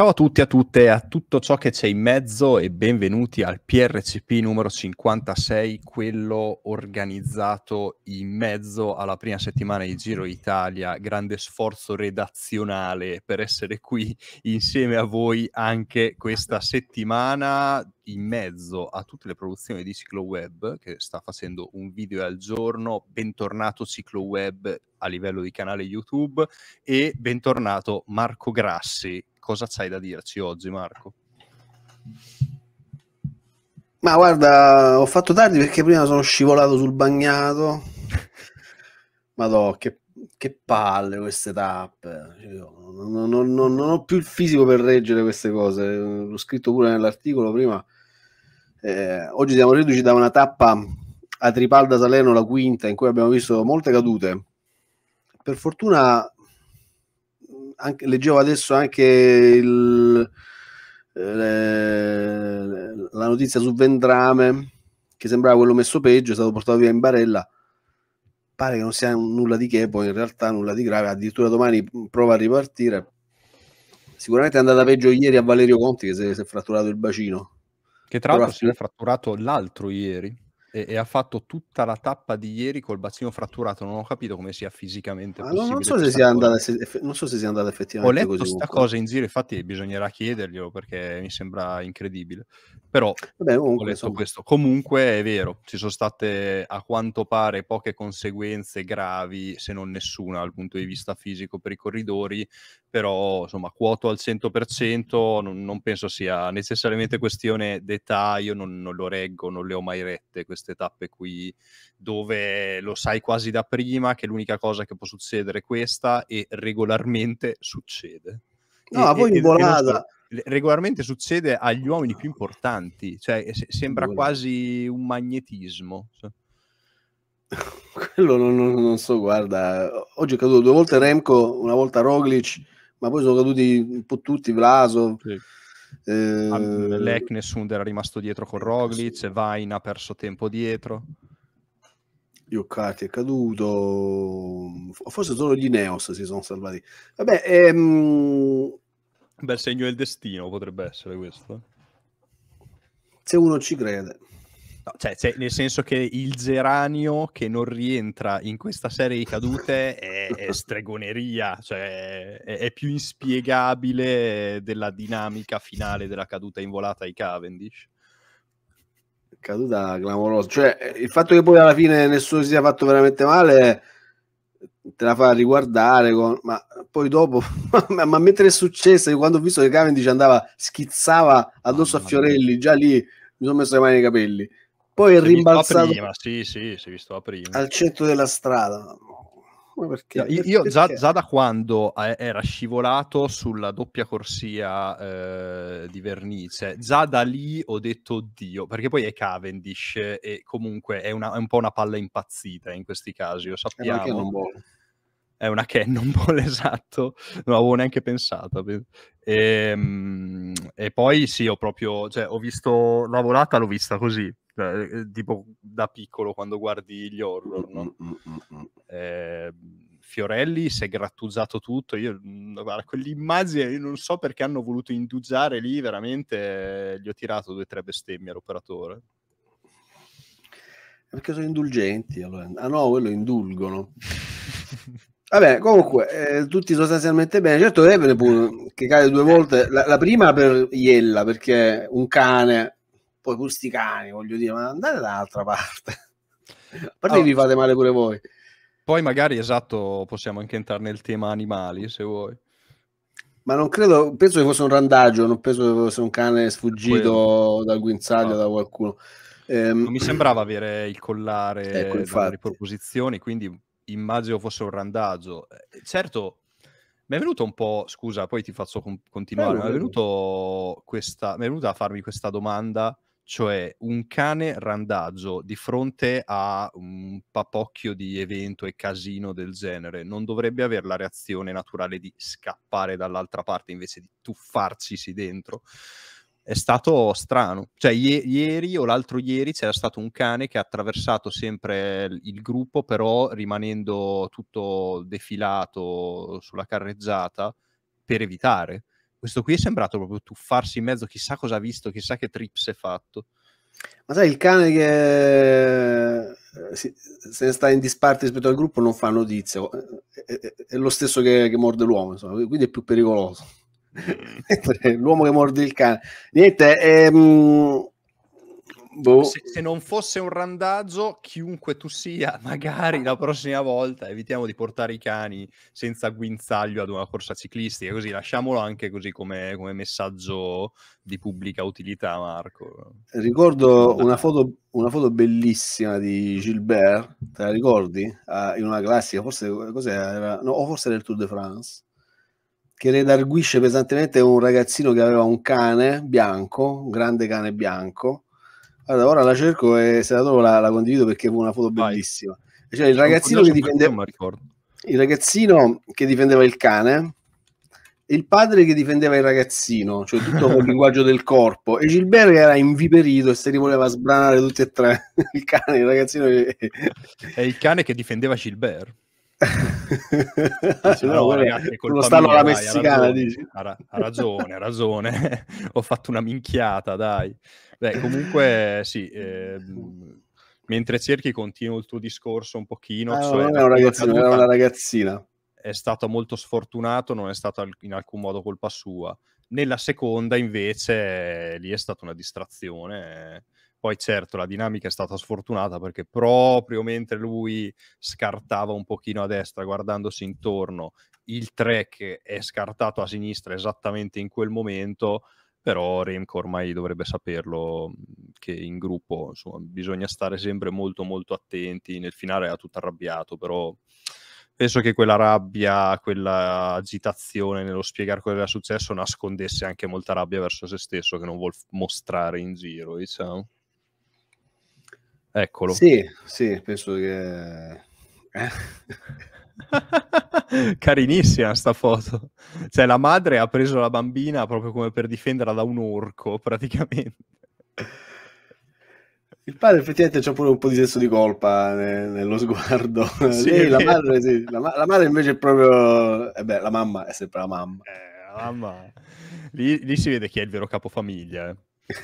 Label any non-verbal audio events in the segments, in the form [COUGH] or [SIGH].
Ciao a tutti, e a tutte, a tutto ciò che c'è in mezzo e benvenuti al PRCP numero 56, quello organizzato in mezzo alla prima settimana di Giro Italia, grande sforzo redazionale per essere qui insieme a voi anche questa settimana in mezzo a tutte le produzioni di CicloWeb che sta facendo un video al giorno. Bentornato CicloWeb a livello di canale YouTube e bentornato Marco Grassi cosa c'hai da dirci oggi, Marco? Ma guarda, ho fatto tardi perché prima sono scivolato sul bagnato. [LAUGHS] Madò, che, che palle queste tappe. Non, non, non, non, ho più il fisico per reggere queste cose. L'ho scritto pure nell'articolo prima. Eh, oggi siamo riduci da una tappa a Tripalda Salerno, la quinta, in cui abbiamo visto molte cadute. Per fortuna anche, leggevo adesso anche il, le, eh, la notizia su Vendrame che sembrava quello messo peggio, è stato portato via in barella. Pare che non sia nulla di che, poi in realtà nulla di grave. Addirittura domani prova a ripartire. Sicuramente è andata peggio ieri a Valerio Conti che si è, si è fratturato il bacino. Che tra l'altro si è fratturato l'altro ieri. E, e, ha fatto tutta la tappa di ieri col bacino fratturato. Non ho capito come sia fisicamente ah, non, so se sia andata, se, non so se sia andata effettivamente. Ho letto questa cosa in giro, infatti bisognerà chiederglielo perché mi sembra incredibile. Però Vabbè, comunque, ho letto insomma. questo. Comunque è vero, ci sono state a quanto pare poche conseguenze gravi, se non nessuna, dal punto di vista fisico per i corridori però insomma quoto al 100% non, non penso sia necessariamente questione d'età, io non, non, lo reggo, non le ho mai rette queste tappe qui dove lo sai quasi da prima che l'unica cosa che può succedere è questa e regolarmente succede. No, e, a voi e, volata. So, regolarmente succede agli uomini più importanti, cioè eh, se, sembra quasi un magnetismo. Cioè. [LAUGHS] Quello non, non, so, guarda, oggi è caduto due volte Remco, una volta Roglic ma poi sono caduti un po' tutti, Vlaso. Sì. Eh... Lech nessuno era rimasto dietro con Roglic, Vain ha perso tempo dietro. Ioccati è caduto, forse solo gli Neos si sono salvati. Vabbè, ehm... bel segno del destino potrebbe essere questo. Se uno ci crede. No, cioè, cioè, nel senso che il geranio che non rientra in questa serie di cadute è, è stregoneria, cioè è, è, più inspiegabile della dinamica finale della caduta involata ai Cavendish. Caduta clamorosa, cioè il fatto che poi alla fine nessuno si sia fatto veramente male te la fa riguardare, con... ma poi dopo, [LAUGHS] ma, mentre è successo, quando ho visto che Cavendish andava, schizzava addosso a Fiorelli, già lì mi sono messo le mani nei capelli poi è rimbalzato prima, sì, sì, si è visto prima. al centro della strada. Ma perché? io, Già, già, da quando eh, era scivolato sulla doppia corsia eh, di Vernice, cioè, già da lì ho detto oddio, perché poi è Cavendish e comunque è, una, è un po' una palla impazzita in questi casi, lo eh, sappiamo è una cannonball, [LAUGHS] esatto, non avevo neanche pensato. E, ehm, e, poi sì, ho proprio, cioè, ho visto la volata, l'ho vista così, cioè, tipo da piccolo quando guardi gli horror, no? Eh, Fiorelli si è grattuzzato tutto. Io, mm, guarda, quell'immagine, io non so perché hanno voluto indugiare lì, veramente gli ho tirato due o tre bestemmie all'operatore. Perché sono indulgenti, allora. Ah no, quello indulgono. [LAUGHS] Vabbè, comunque, eh, tutti sostanzialmente bene. Certo, Evenepoel che cade due volte, la, la, prima per Iella, perché un cane, poi questi cani, voglio dire, ma andate dall'altra parte. A parte allora, vi fate male pure voi. Poi magari, esatto, possiamo anche entrare nel tema animali, se vuoi. Ma non credo, penso che fosse un randaggio, non penso che fosse un cane sfuggito Quello. dal guinzaglio no. da ah. qualcuno. Eh, non mi sembrava avere il collare ecco, dalle riproposizioni, quindi immagino fosse un randaggio. Eh, certo, mi è venuto un po', scusa, poi ti faccio com- continuare, mi è, venuto questa, mi è venuta a farmi questa domanda, cioè un cane randaggio di fronte a un papocchio di evento e casino del genere, non dovrebbe avere la reazione naturale di scappare dall'altra parte invece di tuffarcisi dentro? è stato strano. Cioè, i- ieri o l'altro ieri c'era stato un cane che ha attraversato sempre il gruppo, però rimanendo tutto defilato sulla carreggiata per evitare. Questo qui è sembrato proprio tuffarsi in mezzo, chissà cosa ha visto, chissà che trips è fatto. Ma sai, il cane che eh, se ne sta in disparte rispetto al gruppo non fa notizia, è, eh, è, eh, è lo stesso che, che morde l'uomo, insomma, quindi è più pericoloso. [LAUGHS] l'uomo che morde il cane. Niente, ehm... Boh. Se, se, non fosse un randaggio chiunque tu sia, [LAUGHS] magari la prossima volta evitiamo di portare i cani senza guinzaglio ad una corsa ciclistica, così lasciamolo anche così come, come messaggio di pubblica utilità, Marco. Ricordo una foto, una foto bellissima di Gilbert, te la ricordi? Uh, in una classica, forse, cos'era? No, forse era il Tour de France che redarguisce pesantemente un ragazzino che aveva un cane bianco, un grande cane bianco. Allora, ora la cerco e se la trovo la, la condivido perché fu una foto bellissima. Cioè, il, ragazzino difendeva, il ragazzino che difendeva il cane il padre che difendeva il ragazzino, cioè tutto il [LAUGHS] linguaggio del corpo, e Gilbert era inviperito e se li voleva sbranare tutti e tre, [LAUGHS] il cane, il ragazzino. E il cane che difendeva Gilbert no, no, ragazzi, non stanno mia, alla dai, messicana, ha ragione, ha, ha ragione, ha ragione. [LAUGHS] ho fatto una minchiata, dai. Beh, comunque sì, eh, mentre cerchi continuo il tuo discorso un pochino. Ah, cioè, non è un ragazzino, era una ragazzina. È stato molto sfortunato, non è stata in alcun modo colpa sua. Nella seconda invece lì è stata una distrazione. Eh poi certo la dinamica è stata sfortunata perché proprio mentre lui scartava un pochino a destra guardandosi intorno, il track è scartato a sinistra esattamente in quel momento, però Remco ormai dovrebbe saperlo mhmm, che in gruppo insomma, bisogna stare sempre molto molto attenti, nel finale era tutto arrabbiato, però penso che quella rabbia, quella agitazione nello spiegare cosa era successo nascondesse anche molta rabbia verso se stesso che non vuol mostrare in giro, diciamo. Eccolo. Sì, sì, penso che... Eh. [LAUGHS] Carinissima sta foto. Cioè la madre ha preso la bambina proprio come per difenderla da un orco, praticamente. Il padre effettivamente c'ha pure un po' di senso di colpa ne- nello sguardo. [LAUGHS] Sì, la, madre, sì. la, ma- la, madre, invece è proprio... Eh beh, la mamma è sempre la mamma. Eh, la mamma... Lì, lì si vede chi è il vero capofamiglia. Eh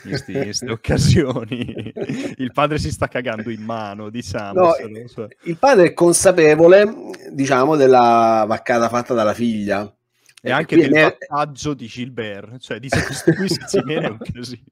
in queste occasioni. [LAUGHS] Il padre si sta cagando in mano, diciamo. No, so. Il padre è consapevole, diciamo, della vaccata fatta dalla figlia. E, e anche del ne... passaggio di Gilbert, cioè dice [LAUGHS] questo qui se viene un casino.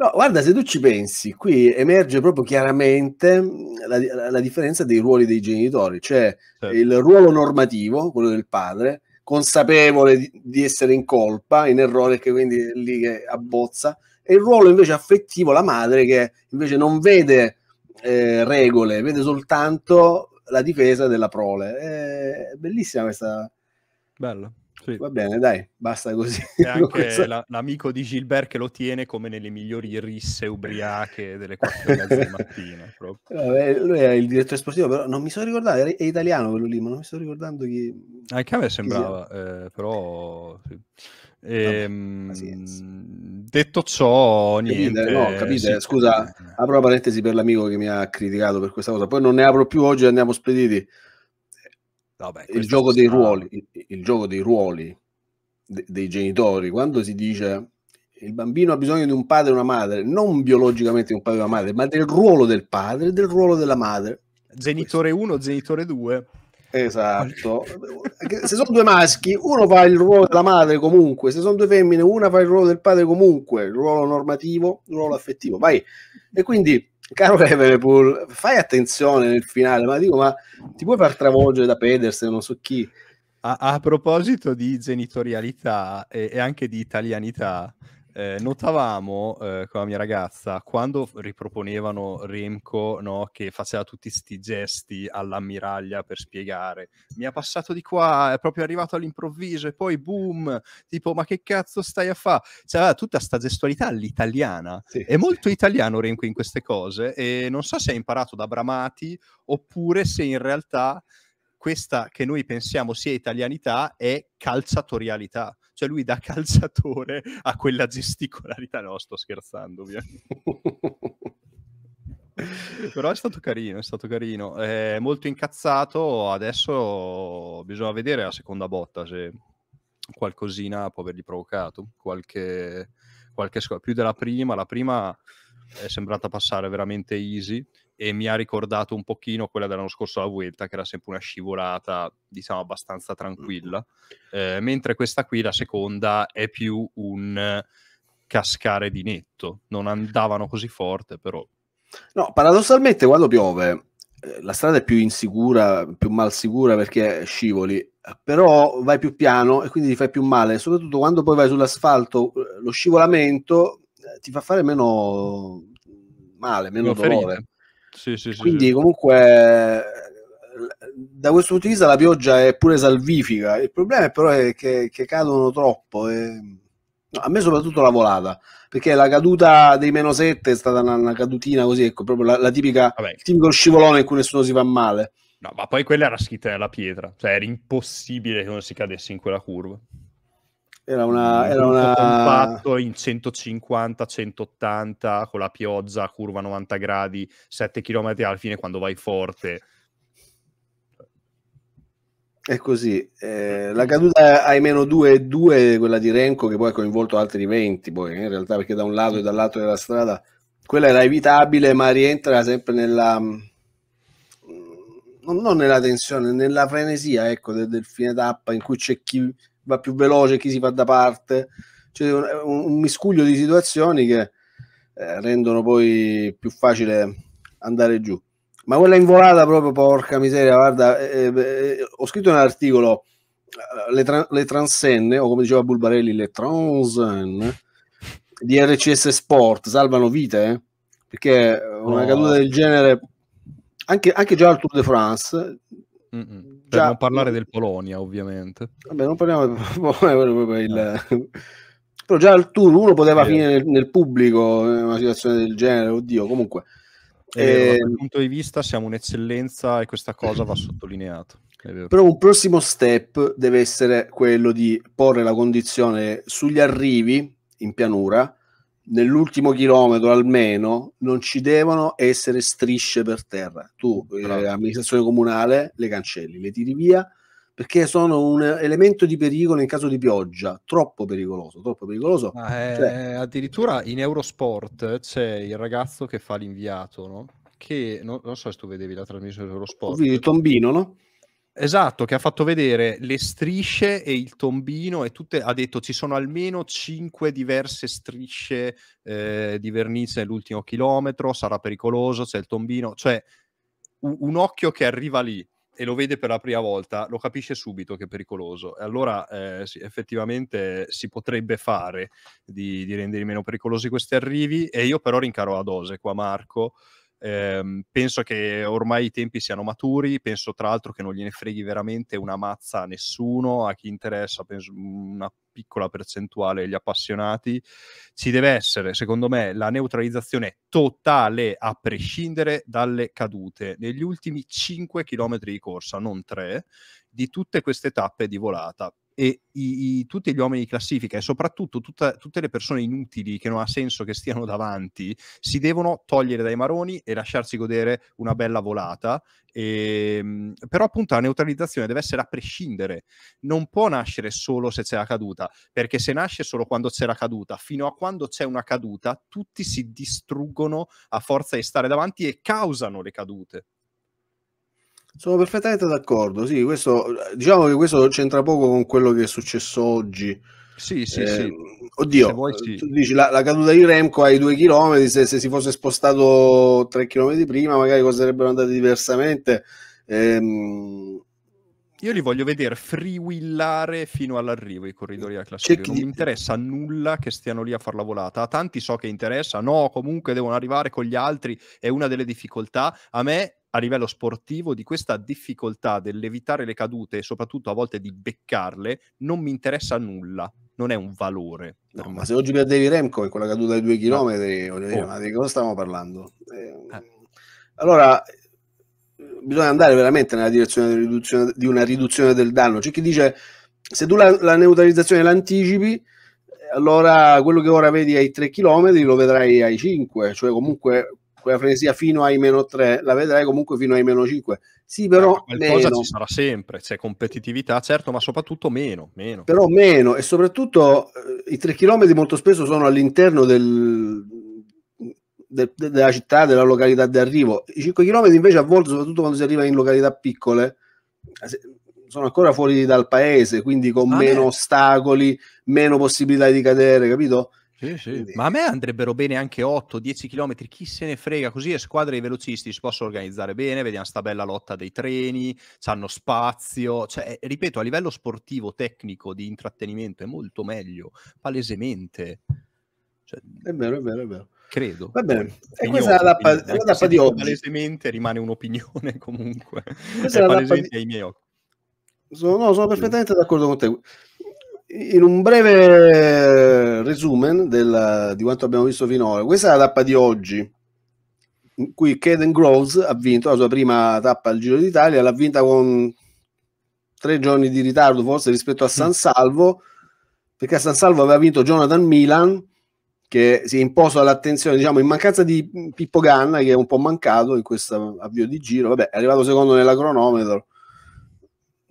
No, guarda, se tu ci pensi, qui emerge proprio chiaramente la, la, la differenza dei ruoli dei genitori, cioè certo. il ruolo normativo, quello del padre, consapevole di, di, essere in colpa, in errore, che quindi è lì che abbozza, e il ruolo invece affettivo, la madre che invece non vede eh, regole, vede soltanto la difesa della prole. È bellissima questa. Bella. Sì. Va bene, dai, basta così. E anche [LAUGHS] la, l'amico di Gilbert che lo tiene come nelle migliori risse ubriache delle 4 mezza mattina. Vabbè, lui è il direttore sportivo, però non mi so ricordare, è italiano quello lì, ma non mi sto ricordando chi... Anche a me sembrava, eh, però... Sì. E, Vabbè, ehm, detto ciò, capite, niente, no, capite? Sì, Scusa, apro la parentesi per l'amico che mi ha criticato per questa cosa. Poi non ne apro più oggi, andiamo spediti. Vabbè, il gioco dei ruoli, il, il, gioco dei ruoli de, dei genitori, quando si dice il bambino ha bisogno di un padre e una madre, non biologicamente di un padre e una madre, ma del ruolo del padre e del ruolo della madre. Genitore 1, genitore 2. Esatto. se sono due maschi, uno fa il ruolo della madre comunque, se sono due femmine, una fa il ruolo del padre comunque, il ruolo normativo, il ruolo affettivo. Vai. E quindi, caro Liverpool, fai attenzione nel finale, ma dico, ma ti puoi far travolgere da Pedersen, non so chi. A, a proposito di genitorialità e, e anche di italianità, eh, notavamo eh, con la mia ragazza quando riproponevano Remco no, che faceva tutti questi gesti all'ammiraglia per spiegare mi ha passato di qua, è proprio arrivato all'improvviso e poi boom, tipo ma che cazzo stai a fare? C'era tutta questa gestualità all'italiana, sì, è molto italiano Remco in queste cose e non so se ha imparato da Bramati oppure se in realtà questa che noi pensiamo sia italianità è calciatorialità cioè lui da calciatore ha quella gesticolarità, no sto scherzando Però è stato carino, è stato carino. È molto incazzato, adesso bisogna vedere la seconda botta se qualcosina può avergli provocato, qualche, qualche scu- più della prima, la prima è sembrata passare veramente easy e mi ha ricordato un pochino quella dell'anno scorso alla Vuelta, che era sempre una scivolata, diciamo, abbastanza tranquilla, eh, mentre questa qui, la seconda, è più un cascare di netto, non andavano così forte però. No, paradossalmente quando piove eh, la strada è più insicura, più mal sicura perché scivoli, però vai più piano e quindi ti fai più male, soprattutto quando poi vai sull'asfalto, eh, lo scivolamento eh, ti fa fare meno male, meno dolore. Ferite. Sì, sì, Quindi sì, comunque eh, da questo punto di vista la pioggia è pure salvifica. Il problema è però è che, che, cadono troppo. E... No, a me soprattutto la volata, perché la caduta dei meno 7 è stata una, una cadutina così, ecco, proprio la, la tipica, Vabbè. il tipico scivolone in cui nessuno si fa male. No, ma poi quella era scritta nella pietra, cioè era impossibile che non si cadesse in quella curva. Era una, mm, era una... compatto in 150, 180 con la pioggia, curva 90 gradi, 7 km alla fine quando vai forte. È così. Eh, la caduta ai meno 2 2 quella di Renko, che poi ha coinvolto altri 20, poi eh, in realtà, perché da un lato e dall'altro della strada, quella era evitabile, ma rientra sempre nella. Mm, non nella tensione, nella frenesia ecco, del, del fine tappa in cui c'è chi va più veloce, chi si fa da parte. Cioè, un, un miscuglio di situazioni che eh, rendono poi più facile andare giù. Ma quella involata proprio, porca miseria, guarda, eh, eh, eh ho scritto nell'articolo eh, le, tra- le transenne, o come diceva Bulbarelli, le transenne di RCS Sport salvano vite, eh? perché una no. caduta del genere, anche, anche già al Tour de France, Mm-mm per Già, non parlare del Polonia, ovviamente. Vabbè, non parliamo del... [LAUGHS] [LAUGHS] Però già al tour uno poteva sì. Eh. finire nel, nel pubblico in eh, una situazione del genere, oddio, comunque. E... Eh, dal ehm, punto di vista siamo un'eccellenza e questa cosa va sottolineata. Però un prossimo step deve essere quello di porre la condizione sugli arrivi in pianura nell'ultimo chilometro almeno non ci devono essere strisce per terra. Tu, eh, amministrazione comunale, le cancelli, le tiri via perché sono un elemento di pericolo in caso di pioggia, troppo pericoloso, troppo pericoloso. Ah, cioè... addirittura in Eurosport c'è il ragazzo che fa l'inviato, no? che non, non, so se tu vedevi la trasmissione Eurosport. Il Tombino, no? Esatto, che ha fatto vedere le strisce e il tombino e tutte, ha detto ci sono almeno cinque diverse strisce eh, di vernice nell'ultimo chilometro, sarà pericoloso, c'è il tombino, cioè un, un, occhio che arriva lì e lo vede per la prima volta, lo capisce subito che è pericoloso. E allora eh, sì, effettivamente si potrebbe fare di, di rendere meno pericolosi questi arrivi e io però rincaro la dose qua Marco. Eh, penso che ormai i tempi siano maturi, penso tra l'altro che non gliene freghi veramente una mazza a nessuno, a chi interessa, penso mm, una piccola percentuale gli appassionati. Ci deve essere, secondo me, la neutralizzazione totale a prescindere dalle cadute negli ultimi 5 km di corsa, non 3, di tutte queste tappe di volata e i, i, tutti gli uomini di classifica e soprattutto tutta, tutte le persone inutili che non ha senso che stiano [LAUGHS] davanti si devono togliere dai maroni e lasciarsi godere una bella volata. E, ehm, però appunto la neutralizzazione deve essere a prescindere, non può nascere solo se c'è la caduta, perché se nasce solo quando c'è la caduta, fino a quando c'è una caduta, tutti si distruggono a forza di stare davanti e causano le cadute. Sono perfettamente d'accordo, sì, questo, diciamo che questo c'entra poco con quello che è successo oggi. Sì, sì, eh, sì. Ehm, oddio, vuoi, sì. tu dici la, la, caduta di Remco ai due chilometri, se, se si fosse spostato tre chilometri prima magari cosa sarebbero andate diversamente. Ehm, io li voglio vedere freewillare fino all'arrivo i corridori della classifica. Chi... Non mi interessa nulla che stiano lì a far la volata. A tanti so che interessa, no, comunque devono arrivare con gli altri, è una delle difficoltà. A me a livello sportivo di questa difficoltà dell'evitare le cadute e soprattutto a volte di beccarle non mi interessa nulla, non è un valore. No, ma se oggi perdevi Remco in quella caduta di due chilometri, no. oh. di cosa stiamo parlando? Ehm, eh, Allora, bisogna andare veramente nella direzione di una riduzione del danno. C'è chi dice, se tu la, la neutralizzazione l'anticipi, eh, allora quello che ora vedi ai 3 km lo vedrai ai 5, cioè comunque quella frenesia fino ai meno 3 la vedrai comunque fino ai meno 5 sì però no, ecco, qualcosa meno. ci sarà sempre c'è competitività certo ma soprattutto meno, meno. però meno e soprattutto eh, i 3 km molto spesso sono all'interno del, de, de, della città della località di arrivo i 5 km invece a volte soprattutto quando si arriva in località piccole eh, sono ancora fuori dal paese quindi con ah, meno beh. ostacoli meno possibilità di cadere capito sì, sì. Ma a me andrebbero bene anche 8-10 km, chi se ne frega, così le squadre di velocisti si possono organizzare bene, vediamo sta bella lotta dei treni, hanno spazio, cioè, eh, ripeto, a livello sportivo, tecnico, di intrattenimento è molto meglio, palesemente. Cioè, è vero, è vero, è vero. Credo. Va bene, e questa è la pa- quindi, la di oggi. Palesemente rimane un'opinione [LAUGHS] comunque. Questa è, è la di... ai miei occhi. Sono, no, sono perfettamente d'accordo con te in un breve resumen del, di quanto abbiamo visto finora, questa è la tappa di oggi, in cui Caden Groves ha vinto la sua prima tappa al Giro d'Italia, l'ha vinta con tre giorni di ritardo forse rispetto a mm. San Salvo, perché a San Salvo aveva vinto Jonathan Milan, che si è imposto all'attenzione, diciamo, in mancanza di Pippo Ganna, che è un po' mancato in questo avvio di giro, vabbè, è arrivato secondo nella cronometro,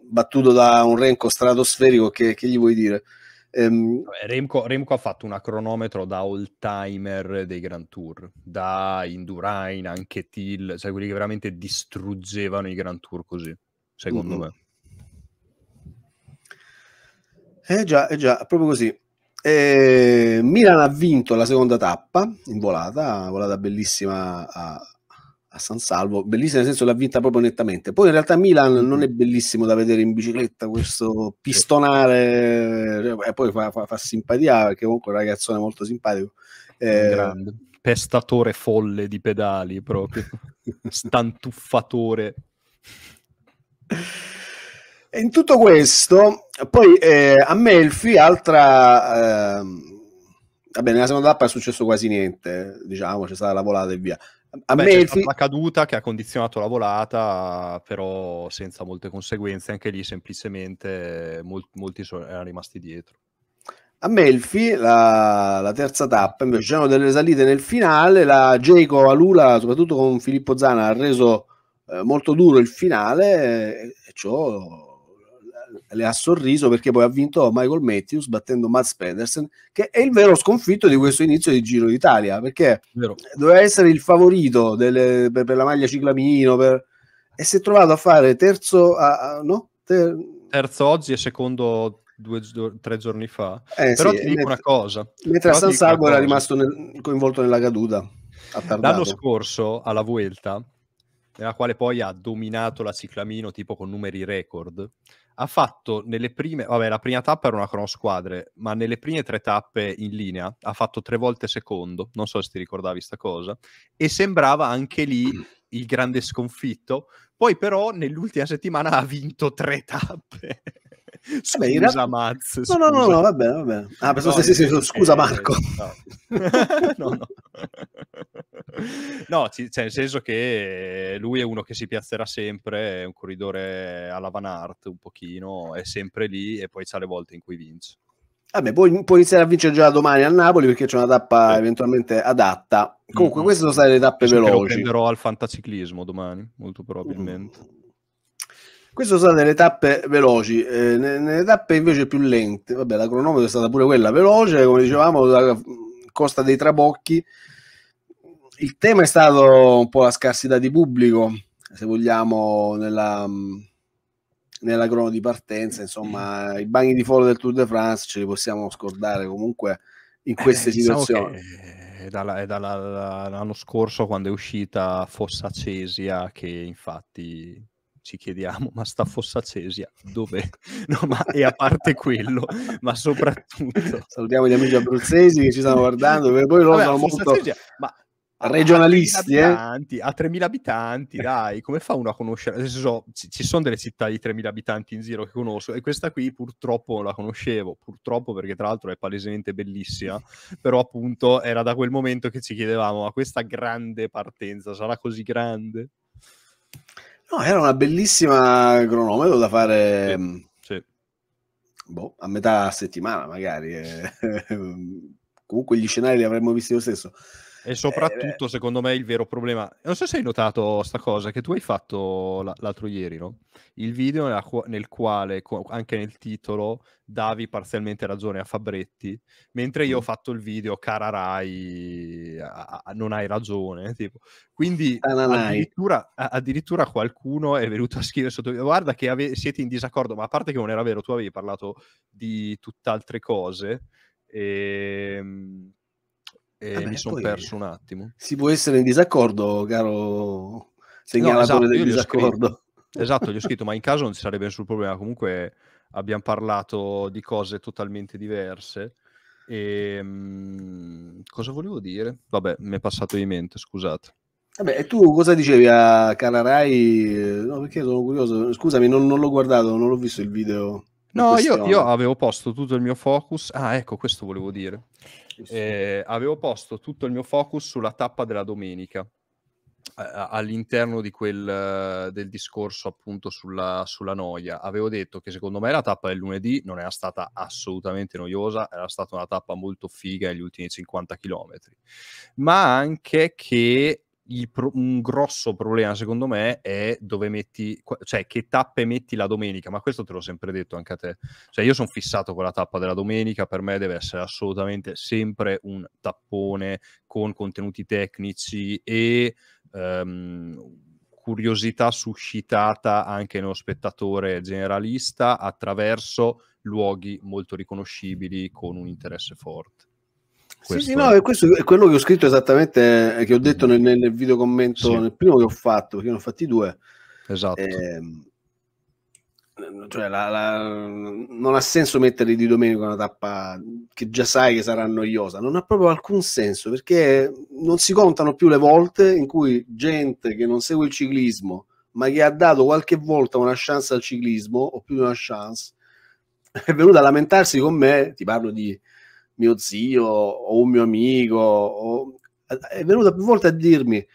battuto da un Remco stratosferico, che, che gli vuoi dire? Um, Remco, Remco, ha fatto un cronometro da old timer dei Grand Tour, da Indurain, anche Till, cioè quelli che veramente distruggevano i Grand Tour così, secondo uh-huh. me. Eh già, eh già, proprio così. Eh, Milan ha vinto la seconda tappa in volata, volata bellissima a, a San Salvo, bellissima nel senso l'ha vinta proprio nettamente. Poi in realtà Milan mm-hmm. non è bellissimo da vedere in bicicletta, questo pistonare, e eh, poi fa, fa, fa simpatia perché comunque è un ragazzone molto simpatico. Eh, Grande. Pestatore folle di pedali proprio, [LAUGHS] stantuffatore. in tutto questo, poi eh, a Melfi, altra... Eh, vabbè, nella seconda tappa è successo quasi niente, diciamo, c'è stata la volata e via a Beh, me c'è stata la caduta che ha condizionato la volata, però senza molte conseguenze, anche lì semplicemente molti, molti sono, erano rimasti dietro. A Melfi la, la, terza tappa, invece c'erano delle salite nel finale, la Jacob Alula, soprattutto con Filippo Zana, ha reso eh, molto duro il finale e ciò le ha sorriso perché poi ha vinto Michael Matthews battendo Mats Pedersen, che è il vero sconfitto di questo inizio di Giro d'Italia, perché vero. doveva essere il favorito delle, per, per, la maglia ciclamino per, e si è trovato a fare terzo, a, a, no? Ter... terzo oggi e secondo due, tre giorni fa. Eh, Però sì, ti dico mentre, una cosa. Mentre a San Salvo era rimasto nel, coinvolto nella caduta. L'anno scorso alla Vuelta, nella quale poi ha dominato la ciclamino tipo con numeri record, ha fatto nelle prime, vabbè la prima tappa era una cronosquadre, ma nelle prime tre tappe in linea ha fatto tre volte secondo, non so se ti ricordavi sta cosa, e sembrava anche lì il grande sconfitto, poi però nell'ultima settimana ha vinto tre tappe. Eh scusa, vabbè, realtà... No, no, no, no, vabbè, vabbè. Ah, pensavo no, stessi, no, scusa Marco. no, [LAUGHS] no. no no, c- cioè, nel senso che eh, lui è uno che si piazzerà sempre, è un corridore alla Van Aert un pochino, è sempre lì e poi c'ha le volte in cui vince. Vabbè, puoi, puoi iniziare a vincere già domani a Napoli perché c'è una tappa sì. eventualmente adatta. Comunque, mm. queste sono state le tappe Penso veloci. Lo prenderò al fantaciclismo domani, molto probabilmente. Mm. Queste sono state le tappe veloci, eh, nelle tappe invece più lente, vabbè la cronometro è stata pure quella veloce, come dicevamo, la costa dei Trabocchi, il tema è stato un po' la scarsità di pubblico, se vogliamo, nella, nella crono di partenza. Insomma, mm. i bagni di foro del Tour de France ce li possiamo scordare comunque in eh, queste eh, diciamo situazioni. È dall'anno dalla, scorso quando è uscita Fossa Cesia che infatti ci chiediamo, ma sta fossa cesia dove? [LAUGHS] No, ma e a parte quello, ma soprattutto... Salutiamo gli amici abruzzesi che ci stanno guardando, per voi loro sono molto... Cesia, ma regionalisti, eh? a 3.000 eh? a 3.000 abitanti, dai, come fa uno a conoscere? Adesso so, ci, ci, sono delle città di 3.000 abitanti in giro che conosco e questa qui purtroppo non la conoscevo, purtroppo perché tra l'altro è palesemente bellissima, [LAUGHS] però appunto era da quel momento che ci chiedevamo, ma questa grande partenza sarà così grande? No, era una bellissima cronometro da fare... Sì, mm, sì. Boh, a metà settimana magari. Eh, [LAUGHS] comunque gli scenari li avremmo visti lo stesso. E eh, soprattutto, eh, secondo me, il vero problema. Non so se hai notato sta cosa che tu hai fatto l'altro ieri, no? Il video nel quale, anche nel titolo, davi parzialmente ragione a Fabretti, mentre io ho fatto il video Cara Rai, a, a, non hai ragione. Tipo. Quindi ah, addirittura, addirittura, qualcuno è venuto a scrivere sotto guarda che ave- siete in disaccordo, ma a parte che non era vero, tu avevi parlato di tutt'altre cose. E ehm, e eh, Vabbè, mi sono perso un attimo. Si può essere in disaccordo, caro segnalatore no, esatto, del disaccordo. esatto, gli ho scritto, [LAUGHS] ma in caso non ci sarebbe nessun problema. Comunque abbiamo parlato di cose totalmente diverse. E, ehm, mh, cosa volevo dire? Vabbè, mi è passato di mente, scusate. Vabbè, e tu cosa dicevi a Cararai? No, perché sono curioso. Scusami, non, non l'ho guardato, non ho visto il video. No, io, io, avevo posto tutto il mio focus. Ah, ecco, questo volevo dire. Eh, avevo posto tutto il mio focus sulla tappa della domenica eh, all'interno di quel, eh, del discorso appunto sulla, sulla, noia avevo detto che secondo me la tappa del lunedì non era stata assolutamente noiosa era stata una tappa molto figa negli ultimi 50 km ma anche che pro- un grosso problema, secondo me, è dove metti, cioè che tappe metti la domenica, ma questo te l'ho sempre detto anche a te. Cioè, io sono fissato con la tappa della domenica, per me deve essere assolutamente sempre un tappone con contenuti tecnici e um, curiosità suscitata anche nello spettatore generalista attraverso luoghi molto riconoscibili con un interesse forte. Questo... Sì, sì, no, questo è quello che ho scritto esattamente, eh, che ho detto mm. nel, nel video commento, sì. nel primo che ho fatto, perché ne ho fatti due. Esatto. Eh, cioè la, la, non ha senso mettere di domenica una tappa che già sai che sarà noiosa, non ha proprio alcun senso perché non si contano più le volte in cui gente che non segue il ciclismo ma che ha dato qualche volta una chance al ciclismo o più di una chance è venuta a lamentarsi con me, ti parlo di mio zio o un mio amico, o... è venuta più volte a dirmi, e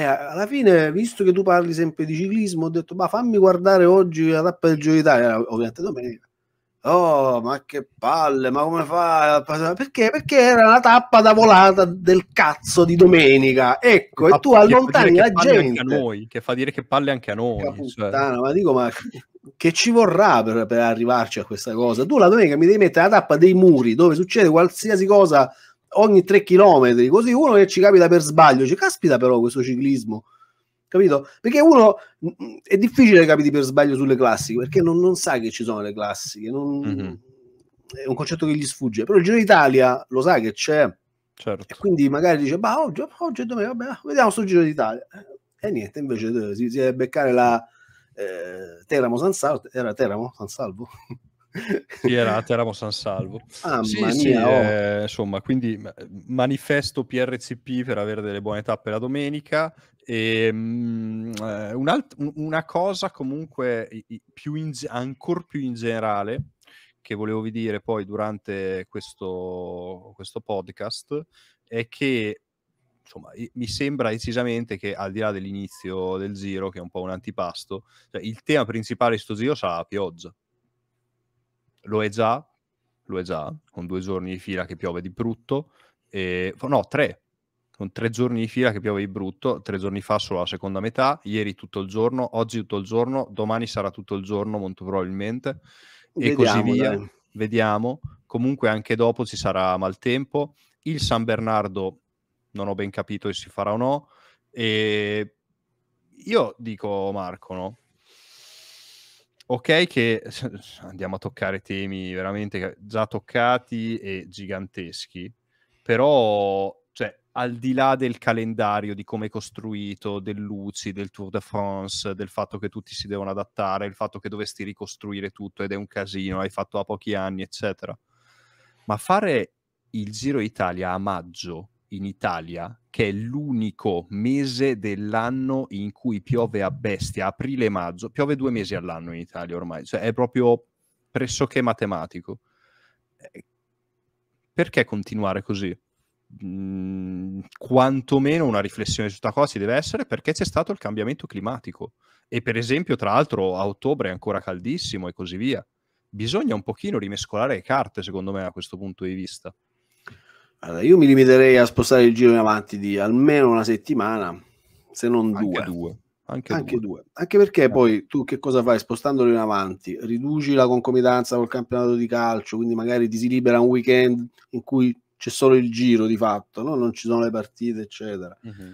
eh, alla fine, visto che tu parli sempre di ciclismo, ho detto, ma fammi guardare oggi la tappa del Giro d'Italia, ovviamente domenica. Oh, ma che palle, ma come fa? Perché? Perché era la tappa da volata del cazzo di domenica. Ecco, ma e tu allontani la gente. Anche a noi, che fa dire che palle anche a noi. Cioè. Puttana, ma dico, ma che ci vorrà per, per, arrivarci a questa cosa. Tu la domenica mi devi mettere la tappa dei muri dove succede qualsiasi cosa ogni tre chilometri, così uno che ci capita per sbaglio, ci caspita però questo ciclismo, capito? Perché uno mm, mm, è difficile che capiti per sbaglio sulle classiche, perché non, non sa che ci sono le classiche, non, mm-hmm. è un concetto che gli sfugge, però il Giro d'Italia lo sa che c'è. Certo. E quindi magari dice, ma oggi, oggi è domenica, vabbè, vediamo sul Giro d'Italia. Eh, e niente, invece eh, si deve beccare la, eh, Teramo San Salvo, era Teramo San Salvo? sì, era Teramo San Salvo. Ah, sì, mia, sì, oh. eh, insomma, quindi manifesto PRCP per avere delle buone tappe la domenica. E, um, eh, un alt- una cosa comunque più in, ancora più in generale che volevo vi dire poi durante questo, questo podcast è che insomma, mi sembra decisamente che al di là dell'inizio del giro, che è un po' un antipasto, cioè, il tema principale di questo giro sarà la pioggia. Lo è già, lo è già, con due giorni di fila che piove di brutto, e, no, tre, con tre giorni di fila che piove di brutto, tre giorni fa solo la seconda metà, ieri tutto il giorno, oggi tutto il giorno, domani sarà tutto il giorno molto probabilmente, vediamo, e così via. Dai. Vediamo, comunque anche dopo ci sarà maltempo, il San Bernardo non ho ben capito se si farà o no. E io dico, Marco, no? Ok che [LAUGHS] andiamo a toccare temi veramente già toccati e giganteschi, però cioè, al di là del calendario, di come è costruito, del Luci, del Tour de France, del fatto che tutti si devono adattare, il fatto che dovresti ricostruire tutto ed è un casino, hai fatto a pochi anni, eccetera. Ma fare il Giro Italia a maggio in Italia, che è l'unico mese dell'anno in cui piove a bestia, aprile e maggio, piove due mesi all'anno in Italia ormai, cioè è proprio pressoché matematico. Eh, perché continuare così? Mm, quantomeno una riflessione su questa cosa ci deve essere perché c'è stato il cambiamento climatico e per esempio tra l'altro a ottobre è ancora caldissimo e così via bisogna un pochino rimescolare le carte secondo me a questo punto di vista allora, io mi limiterei a spostare il giro in avanti di almeno una settimana, se non anche due. Anche, anche due. due. Anche perché eh. poi tu che cosa fai spostandolo in avanti? Riduci la concomitanza col campionato di calcio, quindi magari ti si libera un weekend in cui c'è solo il giro di fatto, no? non ci sono le partite, eccetera. Uh-huh.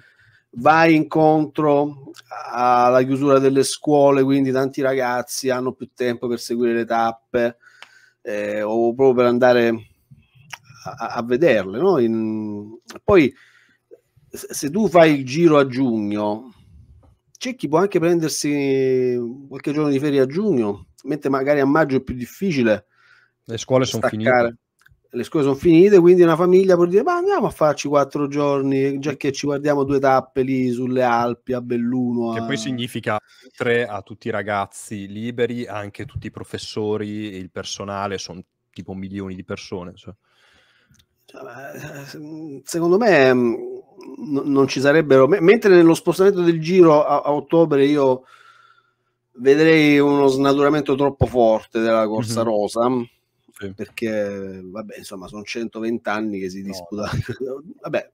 Vai incontro alla chiusura delle scuole, quindi tanti ragazzi hanno più tempo per seguire le tappe eh, o proprio per andare a, a vederle. No? In, poi se tu fai il giro a giugno, c'è chi può anche prendersi qualche giorno di ferie a giugno, mentre magari a maggio è più difficile. Le scuole sono finite. Le scuole sono finite, quindi una famiglia può dire: Ma andiamo a farci quattro giorni, già che ci guardiamo due tappe lì sulle Alpi, a Belluno. A... poi significa tre a tutti i ragazzi liberi, anche tutti i professori, il personale, sono tipo milioni di persone. Cioè. Eh, secondo me mm, non ci sarebbero, mentre nello spostamento del giro a, a ottobre io vedrei uno snaturamento troppo forte della corsa mm-hmm. rosa. Mm, sì. Perché, vabbè, insomma, sono 120 anni che si no. disputa. [LAUGHS] vabbè,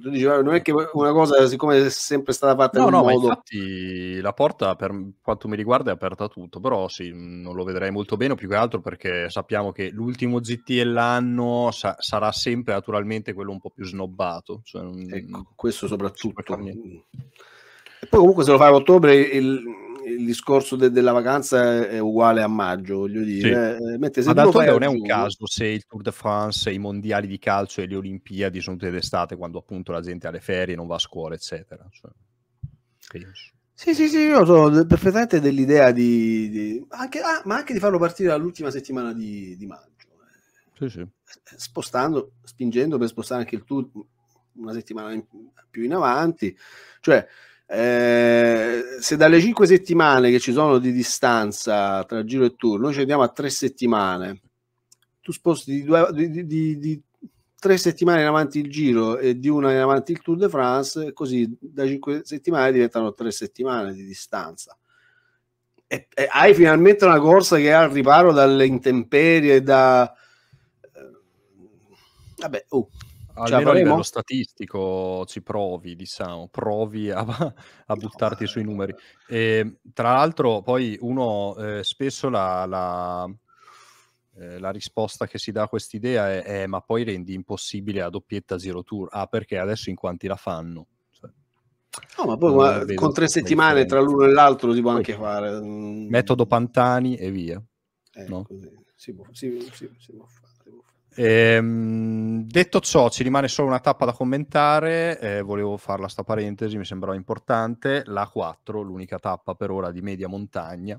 tu dici, non è che una cosa, siccome è sempre stata fatta no, in un no, modo... No, infatti la porta, per quanto mi riguarda, è aperta tutto, però sì, non lo vedrei molto bene, più che altro perché sappiamo che l'ultimo ZT dell'anno sa- sarà sempre naturalmente quello un po' più snobbato. Cioè, ecco, questo soprattutto. E poi comunque se lo fai a ottobre il il discorso de- della vacanza è uguale a maggio, voglio dire. Sì. Eh, mentre se Ma non è un caso se il Tour de France, i mondiali di calcio e le Olimpiadi sono tutte d'estate, quando appunto la gente ha le ferie, non va a scuola, eccetera. Cioè, Sì, sì, sì, io sono perfettamente dell'idea di, di anche, ah, ma anche di farlo partire dall'ultima settimana di, di maggio. Eh. Sì, sì. Eh, spostando, spingendo per spostare anche il tour una settimana in, più in avanti. Cioè, eh, se dalle cinque settimane che ci sono di distanza tra giro e tour, noi ci andiamo a tre settimane, tu sposti di, due, di, di, di tre settimane in avanti il giro e di una in avanti il Tour de France, così da cinque settimane diventano tre settimane di distanza. E, e hai finalmente una corsa che è al riparo dalle intemperie, da... Eh, vabbè, oh, cioè, Almeno cioè, a livello statistico ci provi, diciamo, provi a, [LAUGHS] a buttarti sui eh, numeri. E, eh. ehm, tra l'altro, poi uno eh, spesso la, la, eh, la, risposta che si dà a quest'idea è, è: eh, ma poi rendi impossibile la doppietta Zero Tour? Ah, perché adesso in quanti la fanno? Cioè, no, ma poi ma, con tre settimane tra l'uno e l'altro lo si può anche fare. Mm. Metodo Pantani e via. Eh, no? si, può, si, si, si può fare. Ehm, detto ciò, ci rimane solo una tappa da commentare, eh, volevo farla sta parentesi, mi sembrava importante, la 4, l'unica tappa per ora di media montagna,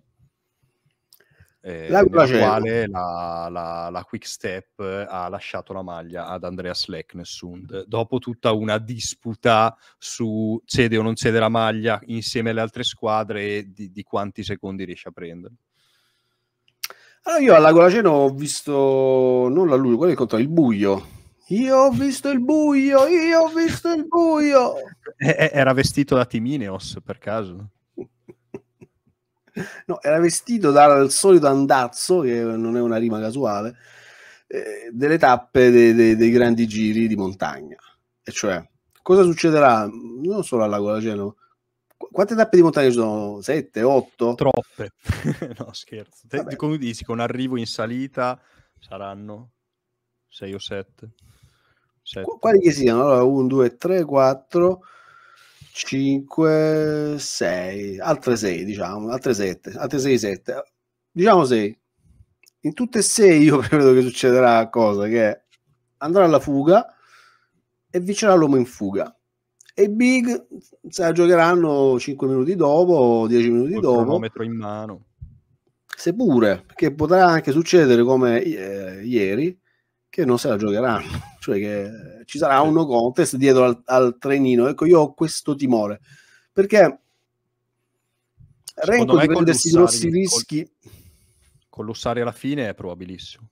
eh, la quale la, la, la, Quick Step ha lasciato la maglia ad Andreas Leknesund dopo tutta una disputa su cede o non cede la maglia insieme alle altre squadre e di, di quanti secondi riesce a prendere. Allora io alla Golaceno ho visto, non la luce, quello che contava, il buio. Io ho visto il buio, io ho visto il buio. Eh, eh, era vestito da Timineos per caso? [LAUGHS] no, era vestito dal solito andazzo, che non è una rima casuale, eh, delle tappe dei, dei, dei grandi giri di montagna. E cioè, cosa succederà non solo alla Golaceno, quante tappe di montagna sono? 7, 8? Troppe. [LAUGHS] no, scherzo. Vabbè. Come dici, con arrivo in salita saranno 6 o 7. Qu- quali che siano? Allora, 1, 2, 3, 4, 5, 6. Altre 6, diciamo. Altre 7. Altre 6, 7. Diciamo 6. In tutte e 6 io [LAUGHS] credo che succederà cosa che andrà alla fuga e vincerà l'uomo in fuga e Big se la giocheranno 5 minuti dopo, 10 minuti Col dopo. Metro in mano. Seppure, perché potrà anche succedere come eh, ieri, che non se la giocheranno, [LAUGHS] cioè che ci sarà un no contest dietro al, al trenino. Ecco, io ho questo timore, perché Renko di prendersi grossi rischi... Con l'Ussari alla fine è probabilissimo.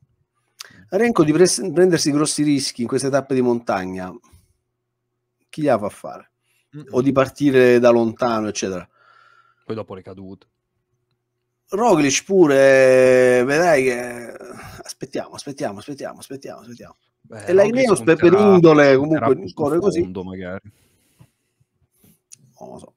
Renko di pre- prendersi grossi rischi in queste tappe di montagna chi gliela fa fare? Mm-hmm. O di partire da lontano, eccetera. Poi dopo le cadute. Roglic pure, vedrai eh, che... Aspettiamo, aspettiamo, aspettiamo, aspettiamo, aspettiamo. Beh, e l'Aineos per indole comunque corre così. Magari. Non lo so.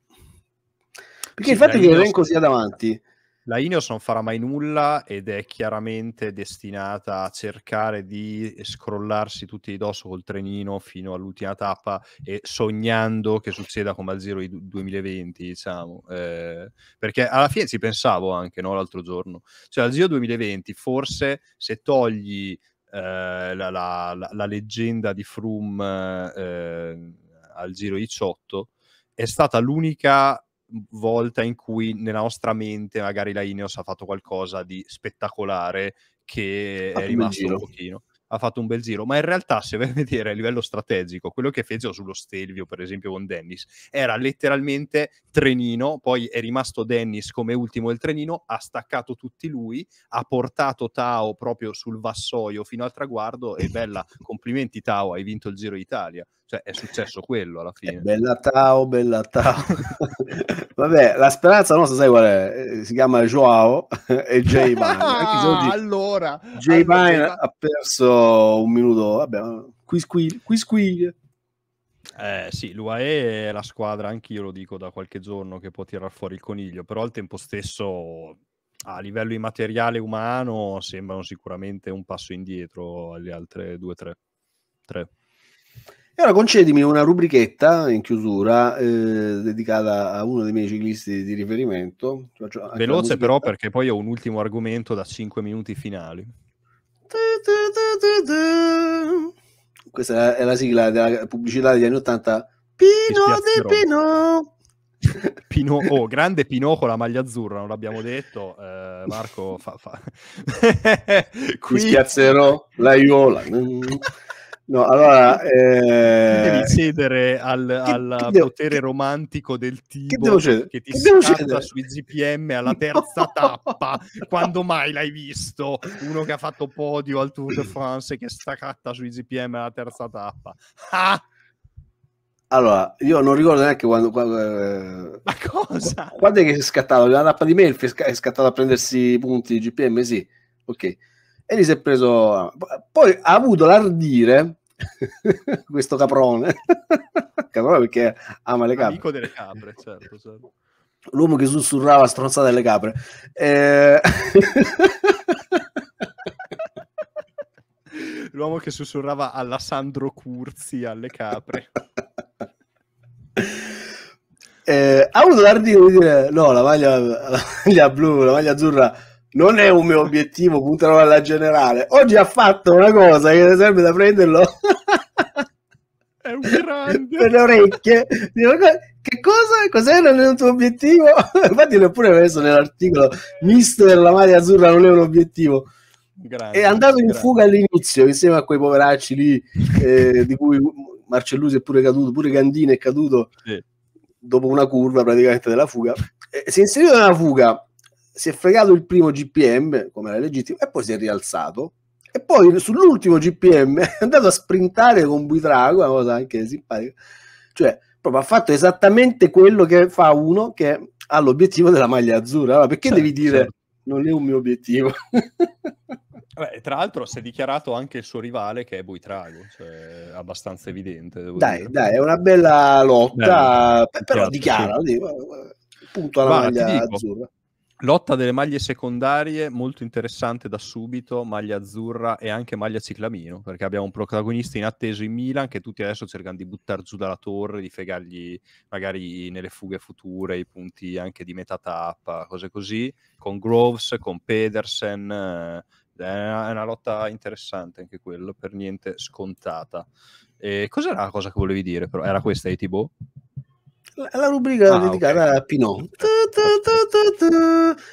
Perché sì, il fatto che Renko sia davanti... La Ineos non farà mai nulla ed è chiaramente destinata a cercare di scrollarsi tutti di dosso col trenino fino all'ultima tappa e sognando che succeda come al Giro 2020, diciamo. Eh, perché alla fine ci pensavo anche no, l'altro giorno. Cioè al Giro 2020 forse se togli eh, la, la, la, la, leggenda di Froome eh, al Giro 18 è stata l'unica volta in cui nella nostra mente magari la Ineos ha fatto qualcosa di spettacolare che è rimasto un pochino ha fatto un bel giro, ma in realtà se vai a vedere a livello strategico quello che fecero sullo Stelvio, per esempio con Dennis, era letteralmente trenino, poi è rimasto Dennis come ultimo del trenino, ha staccato tutti lui, ha portato Tao proprio sul vassoio fino al traguardo e bella, [LAUGHS] complimenti Tao, hai vinto il Giro Italia cioè, è successo quello alla eh, fine. bella Tao, bella Tao. [LAUGHS] Vabbè, la speranza nostra, sai qual è? Eh, si chiama Joao [LAUGHS] e Jay [LAUGHS] Bine. ah, allora, J Bine ma... ha perso un minuto, vabbè, qui squiglia. Qui squiglia. Eh, sì, l'UAE è la squadra, anch'io lo dico da qualche giorno, che può tirar fuori il coniglio, però al tempo stesso a livello immateriale umano sembrano sicuramente un passo indietro alle altre due, tre. tre. E ora concedimi una rubrichetta in chiusura eh, dedicata a uno dei miei ciclisti di riferimento. Veloce però perché poi ho un ultimo argomento da 5 minuti finali. Questa è la sigla della pubblicità degli anni 80. Pino del Pino. [LAUGHS] Pino, oh, grande Pino con la maglia azzurra, non l'abbiamo detto. Eh, Marco fa... fa. [LAUGHS] Qui... Mi spiazzerò la Iola. [LAUGHS] No, allora... Eh... Devi cedere al, che, al che devo, potere che, romantico del tipo che, che ti che scatta sui GPM alla terza tappa. [LAUGHS] Quando mai l'hai visto? Uno che ha fatto podio al Tour de France che scatta sui GPM alla terza tappa. Ah! Allora, io non ricordo neanche quando... quando eh, Ma cosa? Quando è che si scattato? La tappa di Melfi è scattata a prendersi i punti GPM, sì. Ok e gli si è preso. Poi ha avuto l'ardire [LAUGHS] questo caprone, [LAUGHS] caprone perché ama le capre. Amico delle capre, certo, certo. L'uomo che sussurrava stronzate delle capre. Eh... [LAUGHS] L'uomo che sussurrava all'Assandro Curzi alle capre. Eh, ha avuto l'ardire di dire no, la maglia, la maglia blu, la maglia azzurra non è un mio obiettivo buttarlo alla generale. Oggi ha fatto una cosa che serve da prenderlo. [LAUGHS] È un grande. per le orecchie. Che cosa? Cos'era il tuo obiettivo? [LAUGHS] Infatti l'ho pure messo nell'articolo. Mister, la maglia azzurra non è un obiettivo. Grande, è andato in grande. fuga all'inizio insieme a quei poveracci lì eh, di cui Marcellusi è pure caduto, pure Gandini è caduto sì. dopo una curva praticamente della fuga. Eh, si è inserito nella fuga si è fregato il primo GPM, come era legittimo, e poi si è rialzato. E poi sull'ultimo GPM [LAUGHS] è andato a sprintare con Buitrago, una cosa anche simpatica. Cioè, proprio ha fatto esattamente quello che fa uno che ha l'obiettivo della maglia azzurra. Allora, perché certo, devi dire certo. non è un mio obiettivo? [LAUGHS] Beh, tra l'altro si è dichiarato anche il suo rivale che è Buitrago, cioè abbastanza evidente. dai, dire. dai, è una bella lotta, Beh, però dichiara, sì. punto alla Ma, maglia dico, azzurra. Lotta delle maglie secondarie, molto interessante da subito, maglia azzurra e anche maglia ciclamino, perché abbiamo un protagonista inatteso in Milan che tutti adesso cercano di buttare giù dalla torre, di fregargli magari nelle fughe future i punti anche di metà tappa, cose così, con Groves, con Pedersen, eh, è una, è una lotta interessante anche quello, per niente scontata. E cos'era la cosa che volevi dire però? Era questa di Thibaut? la rubrica ah, dedicata okay. a Pinot.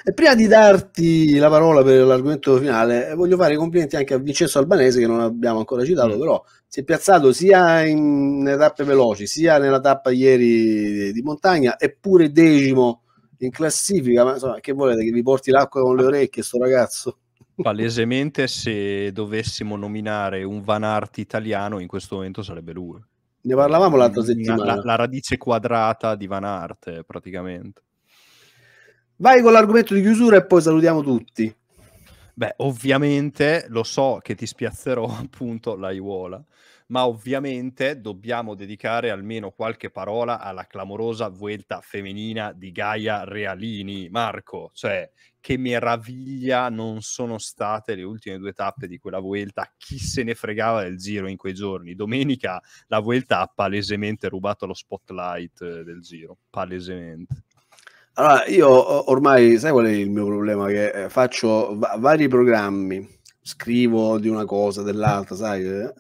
E prima di darti la parola per l'argomento finale, voglio fare i complimenti anche a Vincenzo Albanese, che non abbiamo ancora citato, mm. però si è piazzato sia in, nelle tappe veloci, sia nella tappa ieri di montagna, eppure decimo in classifica. Ma insomma, che volete che vi porti l'acqua con le orecchie, sto ragazzo? Palesemente, se dovessimo nominare un Van Art italiano, in questo momento sarebbe lui. Ne parlavamo l'altra settimana. La, la, radice quadrata di Van Arte, eh, praticamente. Vai con l'argomento di chiusura e poi salutiamo tutti. Beh, ovviamente lo so che ti spiazzerò [LAUGHS] appunto l'Aiuola ma ovviamente dobbiamo dedicare almeno qualche parola alla clamorosa vuelta femminina di Gaia Realini. Marco, cioè, che meraviglia non sono state le ultime due tappe di quella vuelta, chi se ne fregava del giro in quei giorni. Domenica la vuelta ha palesemente rubato lo spotlight eh, del giro, palesemente. Allora, io ormai, sai qual è il mio problema? Che eh, faccio va- vari programmi, scrivo di una cosa, dell'altra, sai? Eh?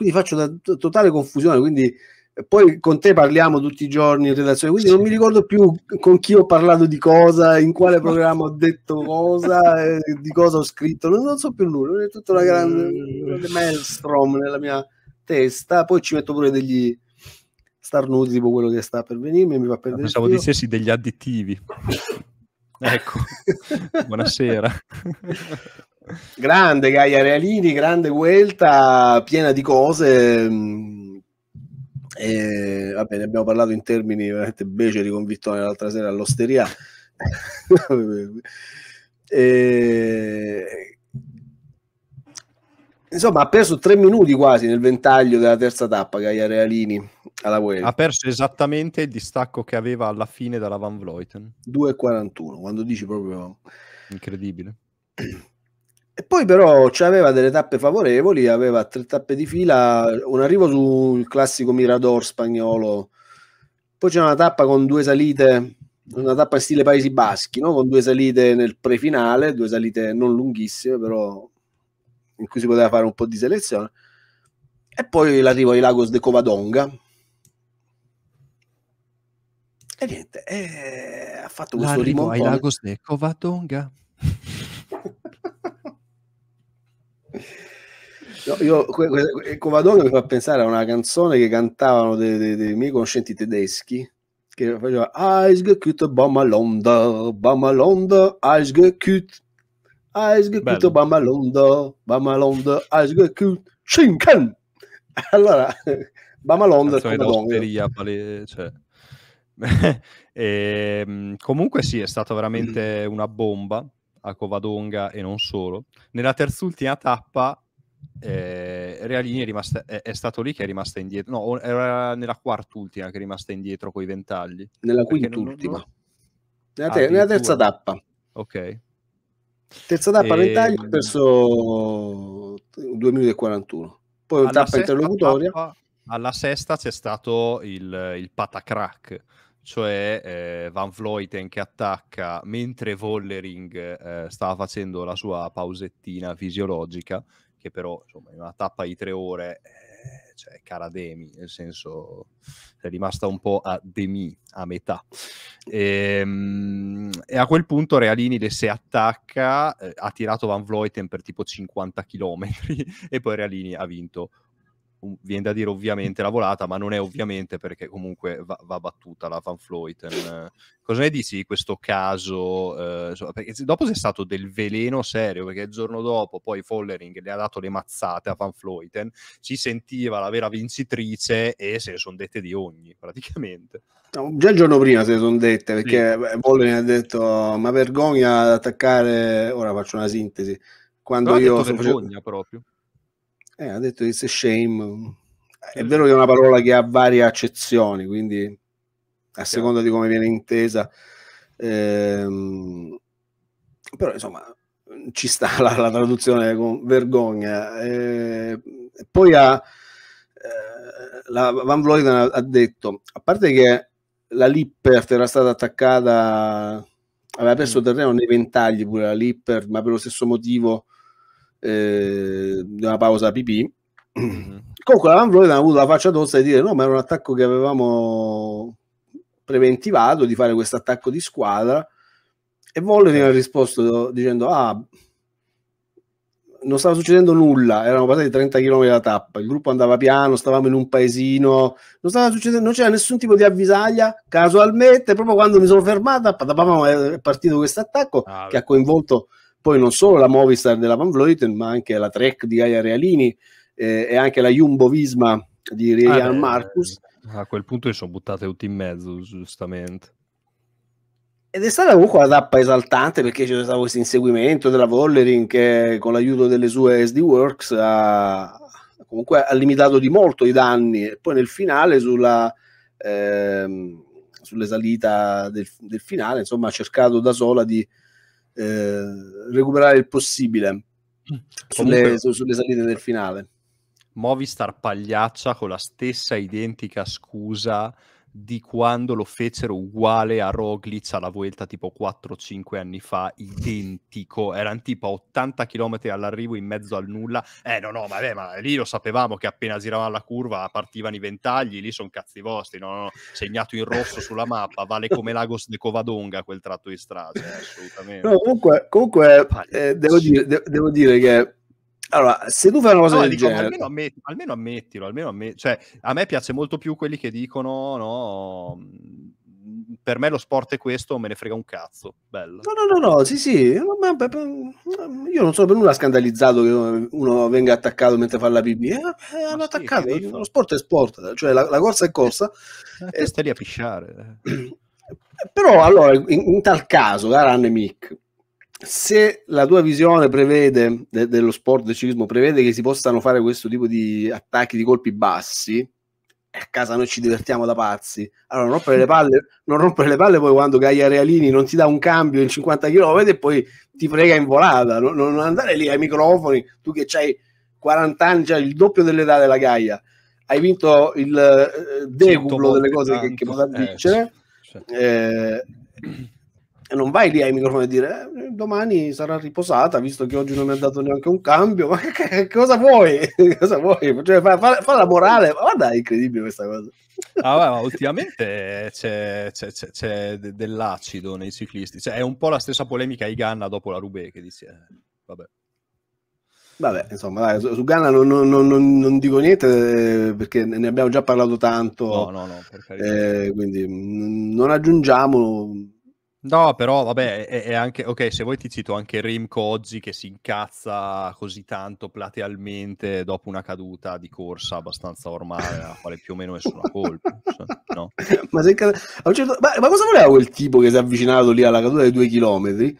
quindi faccio una totale confusione, quindi eh, poi con te parliamo tutti i giorni in redazione, quindi sì. non mi ricordo più con chi ho parlato di cosa, in quale [LAUGHS] programma ho detto cosa, eh, di cosa ho scritto, non, non, so più nulla, è tutta una eh. grande, mm. maelstrom nella mia testa, poi ci metto pure degli starnuti tipo quello che sta per venirmi, mi fa ah, perdere. Pensavo dicessi degli additivi. [LAUGHS] Ecco, [LAUGHS] buonasera. grande Gaia Realini, grande Vuelta, piena di cose. Mm, e, vabbè, ne abbiamo parlato in termini veramente beceri con Vittorio l'altra sera all'osteria. [LAUGHS] e, insomma, ha preso tre minuti quasi nel ventaglio della terza tappa Gaia Realini ha perso esattamente il distacco che aveva alla fine dalla Van Vleuten 2,41 quando dici proprio incredibile [CLEARS THROAT] e poi però aveva delle tappe favorevoli aveva tre tappe di fila un arrivo sul classico Mirador spagnolo poi c'è una tappa con due salite una tappa in stile Paesi Baschi no? con due salite nel prefinale due salite non lunghissime però in cui si poteva fare un po' di selezione e poi l'arrivo ai Lagos de Covadonga e niente, eh, ha fatto questo L'arrivo rimontone. ai Lagos de Covadonga. No, io, eh, Covadonga mi fa pensare a una canzone che cantavano dei, dei, dei miei conoscenti tedeschi che faceva Eisgeküt Bamalonda, Bamalonda, Eisgeküt, Eisgeküt Bamalonda, Bamalonda, Eisgeküt, Schinken. [LAUGHS] Allora, Bamalonda è una cioè [LAUGHS] e, ehm, comunque sì, è stata veramente una bomba a Covadonga e non solo. Nella terz'ultima tappa eh, Realini è, rimasta, è, è, stato lì che è rimasta indietro, no, era nella quart'ultima che è rimasta indietro con i ventagli. Nella quint'ultima. Non... Nella, ah, ter- nella terza tappa. Ok. Terza tappa, e... Ehm, ventagli, ha perso 2041. Poi una tappa interlocutoria. Tappa, alla sesta c'è stato il, il patacrack cioè eh, Van Vleuten che attacca mentre Vollering eh, stava facendo la sua pausettina fisiologica, che però insomma in una tappa di tre ore eh, cioè cara Demi, nel senso è rimasta un po' a Demi, a metà. E, ehm, e a quel punto Realini le si attacca, eh, ha tirato Van Vleuten per tipo 50 km [LAUGHS] e poi Realini ha vinto Um, viene da dire ovviamente la volata, ma non è ovviamente perché comunque va, va battuta la Van Floyten. Cosa ne dici di questo caso? Eh, perché dopo c'è stato del veleno serio, perché il giorno dopo poi Follering le ha dato le mazzate a Van Floyten, si sentiva la vera vincitrice e se ne sono dette di ogni praticamente. No, già il giorno prima se ne sono dette perché sì. Eh, Follering ha detto ma vergogna ad attaccare, ora faccio una sintesi, quando io... Vergogna facendo... proprio eh, ha detto it's a shame. Mm, è certo. vero che è una parola che ha varie accezioni, quindi a seconda di come viene intesa. Ehm, però insomma ci sta [LAUGHS] la, la traduzione con vergogna. Eh, poi ha, eh, la Van Vloyden ha, ha, detto, a parte che la Lippert era stata attaccata, aveva perso mm. terreno nei ventagli pure la Lippert, ma per lo stesso motivo eh, una pausa pipì. Mm-hmm. Comunque la Van Vloten ha avuto la faccia tosta di dire no, ma era un attacco che avevamo preventivato di fare questo attacco di squadra e Volley Vollering ha risposto dicendo ah non stava succedendo nulla, erano passati 30 km da tappa, il gruppo andava piano, stavamo in un paesino, non stava succedendo, non c'era nessun tipo di avvisaglia, casualmente, proprio quando mi sono fermata, è partito questo attacco ah, che ha coinvolto poi non solo la Movistar della Van Vleuten, ma anche la Trek di Gaia Realini eh, e anche la Jumbo Visma di ah, Rian ah, Marcus. Eh, a quel punto le sono buttate tutte in mezzo, giustamente. Ed è stata comunque una tappa esaltante perché c'è stato questo inseguimento della Vollering che con l'aiuto delle sue SD Works ha, comunque ha limitato di molto i danni e poi nel finale sulla, ehm, sulle salita del, del, finale insomma ha cercato da sola di eh, recuperare il possibile mm. sulle, su, sulle salite del finale. Movistar pagliaccia con la stessa identica scusa di quando lo fecero uguale a Roglic alla Vuelta tipo 4-5 anni fa, identico, erano tipo a 80 km all'arrivo in mezzo al nulla, eh no no, vabbè, ma lì lo sapevamo che appena giravano la curva partivano i ventagli, lì sono cazzi vostri, no, no, no, segnato in rosso sulla mappa, vale come Lagos de Covadonga quel tratto di strada, eh, assolutamente. No, comunque, comunque eh, devo, dire, de- devo dire che allora, se tu fai una cosa no, del dico, genere... Almeno, ammetti, almeno ammettilo, almeno ammettilo. Cioè, a me piace molto più quelli che dicono, no, mm, per me lo sport è questo, me ne frega un cazzo. Bello. No, no, no, no sì, sì. Io non sono per nulla scandalizzato che uno venga attaccato mentre fa la pipì. Eh, eh, hanno sì, Lo sport è sport, cioè la, la corsa è corsa. Eh, e stai lì a pisciare. Eh. [CLEARS THROAT] Però allora, in, in tal caso, Aran e Mick, se la tua visione prevede de- dello sport del ciclismo prevede che si possano fare questo tipo di attacchi di colpi bassi a casa noi ci divertiamo da pazzi allora non rompere le palle, rompere le palle poi quando Gaia Realini non ti dà un cambio in 50 km e poi ti prega in volata non, non andare lì ai microfoni tu che hai 40 anni cioè il doppio dell'età della Gaia hai vinto il eh, eh decuplo delle cose tanto, che, che potrà eh, vincere eh, certo. eh non vai lì ai microfoni a dire eh, domani sarà riposata visto che oggi non mi ha dato neanche un cambio [LAUGHS] ma che, cosa vuoi? [LAUGHS] cosa vuoi? Cioè, fa, fa, fa, la morale guarda è incredibile questa cosa ah, beh, ma ultimamente c'è, c'è, c'è, c'è dell'acido nei ciclisti cioè, è un po' la stessa polemica ai Ganna dopo la Rubé che dice eh, vabbè Vabbè, insomma, dai, su, su Ganna non, non, non, non, dico niente eh, perché ne abbiamo già parlato tanto. No, no, no, per carità. Eh, quindi mm, non aggiungiamo No, però vabbè, è, è, anche... Ok, se vuoi ti cito anche Rimco oggi che si incazza così tanto platealmente dopo una caduta di corsa abbastanza ormai, a quale più o meno è sulla colpa. no? [LAUGHS] ma, se, certo, ma, ma, cosa voleva quel tipo che si è avvicinato lì alla caduta dei due chilometri?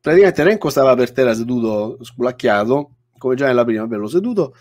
Praticamente Renko stava per terra seduto, sculacchiato, come già nella prima, bello seduto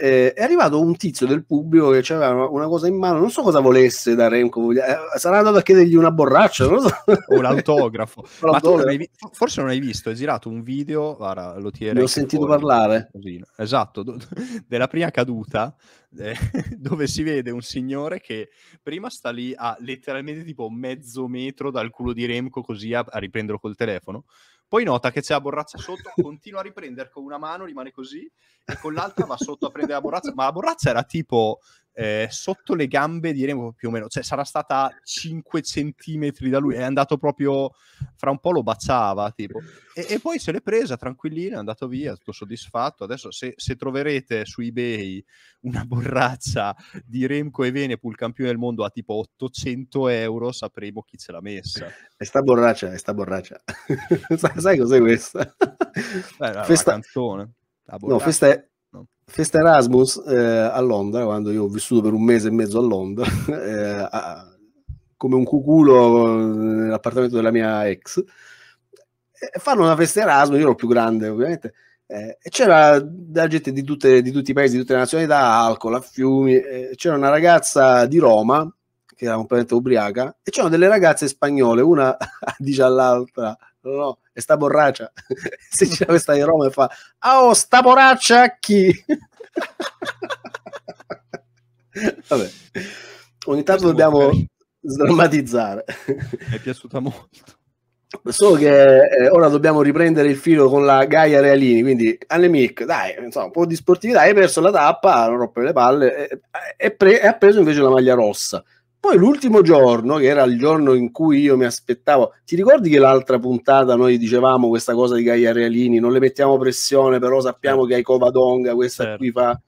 eh, è arrivato un tizio del pubblico che aveva una, una, cosa in mano, non so cosa volesse da Remco, eh, sarà andato a chiedergli una borraccia, non so. o l'autografo. [LAUGHS] l'autografo. Non hai, forse non hai visto, è girato un video, guarda, lo ti Ne ho sentito fuori, parlare. Così, esatto, do, [LAUGHS] della prima caduta eh, [LAUGHS] dove si vede un signore che prima sta lì a letteralmente tipo mezzo metro dal culo di Remco così a, a riprenderlo col telefono poi nota che c'è la borraccia sotto, continua a riprendere con una mano, rimane così, e con l'altra va sotto a prendere la borraccia. Ma la borraccia era tipo eh, sotto le gambe, diremo più o meno, cioè sarà stata 5 centimetri da lui, è andato proprio, fra un po' lo baciava, tipo. E, e poi se l'è presa tranquillina, è andato via, tutto soddisfatto. Adesso se, se troverete su eBay una borraccia di Remco e Venepul, campione del mondo, a tipo 800 euro, sapremo chi ce l'ha messa. E sta borraccia, e sta borraccia. [LAUGHS] sai cos'è questa? Beh, no, Festa... canzone. No, questa è Festa Erasmus eh, a Londra, quando io ho vissuto per un mese e mezzo a Londra, [LAUGHS] eh, a, come un cuculo eh, nell'appartamento della mia ex, eh, fanno una festa Erasmus, io ero più grande ovviamente, eh, e c'era della gente di, tutte, di, tutti i paesi, di tutte le nazionalità, alcol a fiumi, eh, c'era una ragazza di Roma che era completamente ubriaca e c'erano delle ragazze spagnole, una [LAUGHS] dice all'altra no, no, è sta borraccia. [LAUGHS] si dice questa di Roma e fa, oh, sta borraccia chi? [LAUGHS] Vabbè, ogni tanto dobbiamo sdrammatizzare. Mi è piaciuta molto. Solo che eh, ora dobbiamo riprendere il filo con la Gaia Realini, quindi Annemic, dai, insomma, un po' di sportività, hai perso la tappa, non rompere le palle e, eh, e, eh, pre, e ha preso invece la maglia rossa. Poi l'ultimo giorno, che era il giorno in cui io mi aspettavo, ti ricordi che l'altra puntata noi dicevamo questa cosa di Gaia Realini, non le mettiamo pressione, però sappiamo che hai certo. Covadonga, questa certo. qui fa...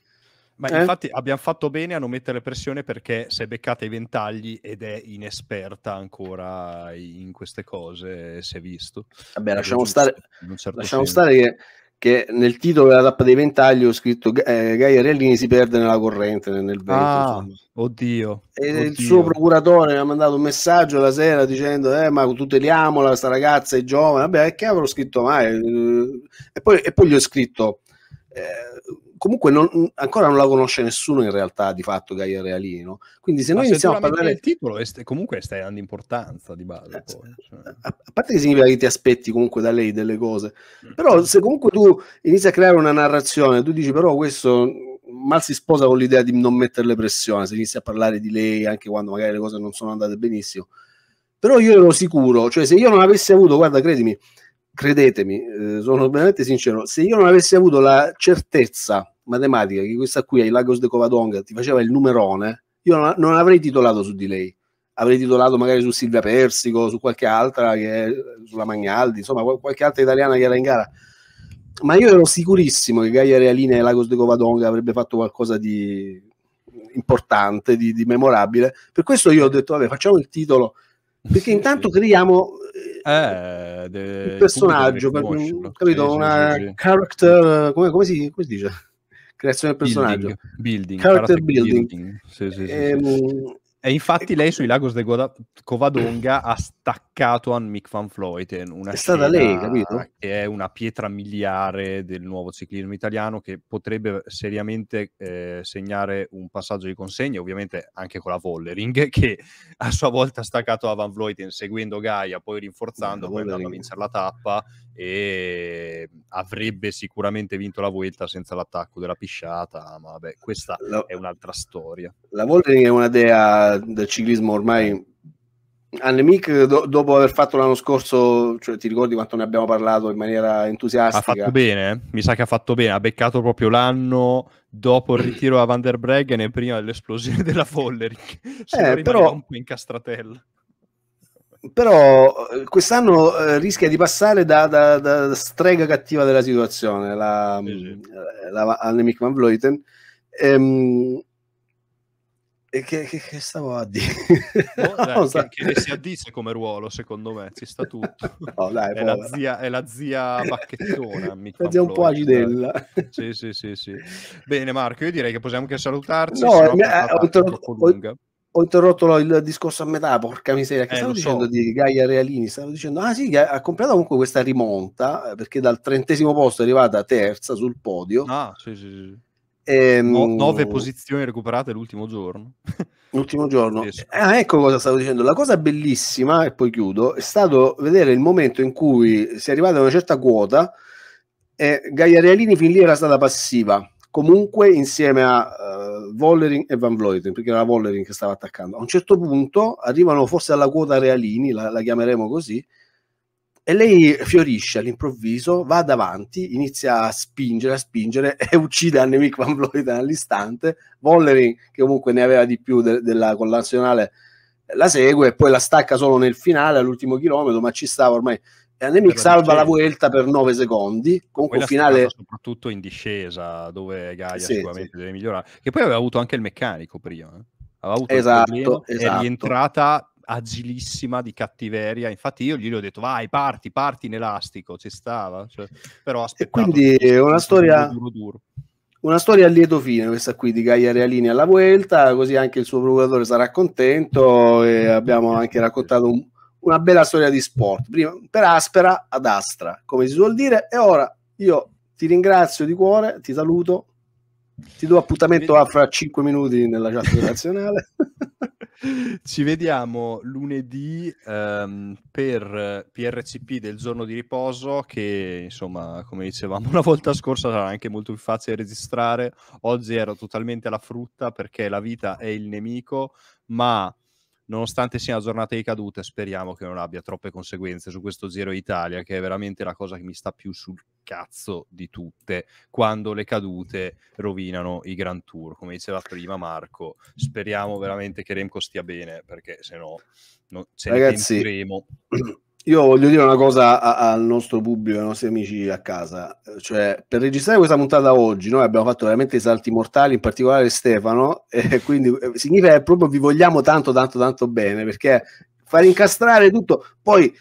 Ma eh? infatti abbiamo fatto bene a non mettere pressione perché si è beccata i ventagli ed è inesperta ancora in queste cose, si è visto. Vabbè, lasciamo, stare, certo lasciamo stare, che che nel titolo della tappa dei ventagli ho scritto eh, Gaia Realini si perde nella corrente nel vento. Ah, oddio, oddio, il suo procuratore mi ha mandato un messaggio la sera dicendo eh, ma tuteliamola, sta ragazza è giovane, vabbè che avrò scritto mai? Eh, e poi, e poi gli ho scritto eh, comunque non, ancora non la conosce nessuno in realtà di fatto Gaia Realino quindi se noi se iniziamo a parlare del titolo è comunque è sta in importanza di base eh, poi, eh, cioè. a-, a parte che significa che ti aspetti comunque da lei delle cose mm. però se comunque tu inizi a creare una narrazione tu dici però questo mal si sposa con l'idea di non metterle pressione se inizi a parlare di lei anche quando magari le cose non sono andate benissimo però io ero sicuro cioè se io non avessi avuto guarda credimi credetemi, eh, sono veramente sincero, se io non avessi avuto la certezza matematica che questa qui ai Lagos de Covadonga ti faceva il numerone, io non avrei titolato su di lei. Avrei titolato magari su Silvia Persico, su qualche altra, che, sulla Magnaldi, insomma qualche altra italiana che era in gara. Ma io ero sicurissimo che Gaia Realina e Lagos de Covadonga avrebbe fatto qualcosa di importante, di, di memorabile. Per questo io ho detto, vabbè, facciamo il titolo, perché intanto [LAUGHS] creiamo eh, de, il personaggio, per, capito? Sì, una sì, character, come, come, si, come, si, dice? Creazione del personaggio. Building. building character, character building. building. Sì, sì, sì, ehm, e infatti ecco, lei sui Lagos de Goda- Covadonga ha staccato a Mick Van Floyten, una è stata lei, capito? che è una pietra miliare del nuovo ciclismo italiano che potrebbe seriamente eh, segnare un passaggio di consegna, ovviamente anche con la Vollering [LAUGHS] che a sua volta ha staccato a Van Floyten seguendo Gaia, poi rinforzando, poi andando a vincere la tappa e avrebbe sicuramente vinto la Vuelta senza l'attacco della pisciata, ma vabbè, questa la, è un'altra storia. La Voltering è una dea del ciclismo ormai Annemic do, dopo aver fatto l'anno scorso, cioè, ti ricordi quanto ne abbiamo parlato in maniera entusiastica? Ha fatto bene, eh? mi sa che ha fatto bene, ha beccato proprio l'anno dopo il ritiro a Van der Breggen e prima dell'esplosione della Vollering. Se [LAUGHS] eh, però un po' in castratella però eh, quest'anno eh, rischia di passare da, da, da, strega cattiva della situazione la, sì, sì. Eh, la, Annemiek van Vleuten ehm, e che, che, che, stavo a dire? Boh, [LAUGHS] no, dai, che, che si addice come ruolo, secondo me, ci sta tutto. [LAUGHS] No, dai, è, boh, la zia, è, la zia, bacchettona. La zia un po' agidella Sì, sì, sì, sì, Bene, Marco, io direi che possiamo anche salutarci. No, ho, ho, ho, ho interrotto il discorso a metà, porca miseria, che eh, stavo dicendo so. di Gaia Realini, stavo dicendo, ah sì, ha comprato comunque questa rimonta, eh, perché dal trentesimo posto è arrivata terza sul podio. Ah, sì, sì, sì. E, ehm, no, nove posizioni recuperate l'ultimo giorno. [LAUGHS] L'ultimo giorno. Ah, ecco cosa stavo dicendo. La cosa bellissima, e poi chiudo, è stato vedere il momento in cui si è arrivata a una certa quota e Gaia Realini fin lì era stata passiva comunque insieme a uh, Vollering e Van Vleuten, perché era Vollering che stava attaccando. A un certo punto arrivano forse alla quota Realini, la, la chiameremo così, e lei fiorisce all'improvviso, va davanti, inizia a spingere, a spingere [LAUGHS] e uccide Annemiek Van Vleuten all'istante. Vollering, che comunque ne aveva di più de- della connazionale, la segue e poi la stacca solo nel finale, all'ultimo chilometro, ma ci stava ormai Nemix salva la Vuelta per 9 secondi. Comunque un finale. Soprattutto in discesa, dove Gaia sì, sicuramente sì. deve migliorare. Che poi aveva avuto anche il meccanico prima. Eh? Aveva avuto esatto, il problema, esatto. è rientrata agilissima di cattiveria. Infatti, io gli ho detto: Vai, parti, parti in elastico. Ci stava. Cioè, però E quindi è una storia. duro, duro. Una storia a lieto fine, questa qui di Gaia Realini alla Vuelta, così anche il suo procuratore sarà contento. E eh, abbiamo eh, anche eh, raccontato un, una bella storia di sport, prima per aspera ad astra, come si suol dire, e ora io ti ringrazio di cuore, ti saluto, ti do appuntamento a fra 5 minuti nella chat nazionale. [LAUGHS] Ci vediamo lunedì um, per PRCP del giorno di riposo che insomma come dicevamo [LAUGHS] la volta scorsa sarà anche molto più facile registrare, oggi ero totalmente alla frutta perché la vita è il nemico ma nonostante sia una giornata di cadute, speriamo che non abbia troppe conseguenze su questo Giro Italia, che è veramente la cosa che mi sta più sul cazzo di tutte, quando le cadute rovinano i Grand Tour, come diceva prima Marco. Speriamo veramente che Remco stia bene, perché se no, no ce Ragazzi, ne pentiremo. [CLEARS THROAT] Io voglio dire una cosa al nostro pubblico, ai nostri amici a casa, cioè per registrare questa puntata oggi noi abbiamo fatto veramente i salti mortali, in particolare Stefano, [LAUGHS] e quindi eh, significa che proprio vi vogliamo tanto tanto tanto bene, perché far incastrare tutto, poi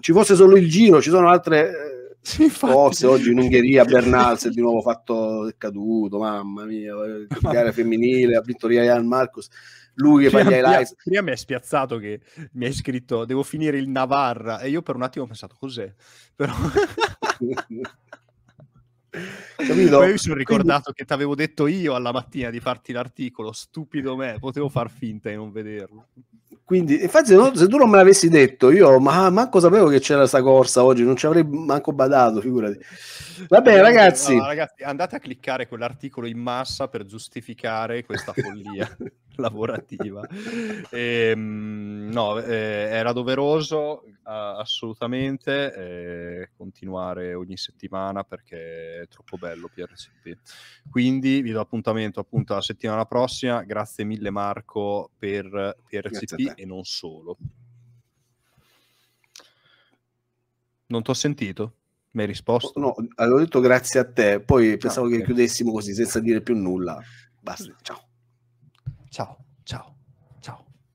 ci fosse solo il giro, ci sono altre eh, [LAUGHS] sì, cose, oggi in Ungheria Bernal si è di nuovo fatto è caduto, mamma mia, gara eh, femminile, ha vinto Ryan Marcos lui che fa gli highlights. Prima mi è spiazzato che mi hai scritto devo finire il Navarra e io per un attimo ho pensato cos'è, però... [LAUGHS] Capito? Poi mi sono ricordato Quindi... che ti avevo detto io alla mattina di farti l'articolo, stupido me, potevo far finta di non vederlo. Quindi, infatti, se tu non me l'avessi detto, io ma, manco sapevo che c'era questa corsa oggi, non ci avrei manco badato, figurati. Va bene, ragazzi. No, ragazzi, andate a cliccare quell'articolo in massa per giustificare questa follia. [LAUGHS] [LAUGHS] lavorativa. e, ehm, no, eh, era doveroso eh, assolutamente eh, continuare ogni settimana perché è troppo bello PRCP. Quindi vi do appuntamento appunto la settimana prossima. Grazie mille Marco per PRCP e non solo. Non ti ho sentito? Mi hai risposto? No, avevo detto grazie a te, poi ah, pensavo okay. che chiudessimo così senza dire più nulla. Basta, ciao. 早，早。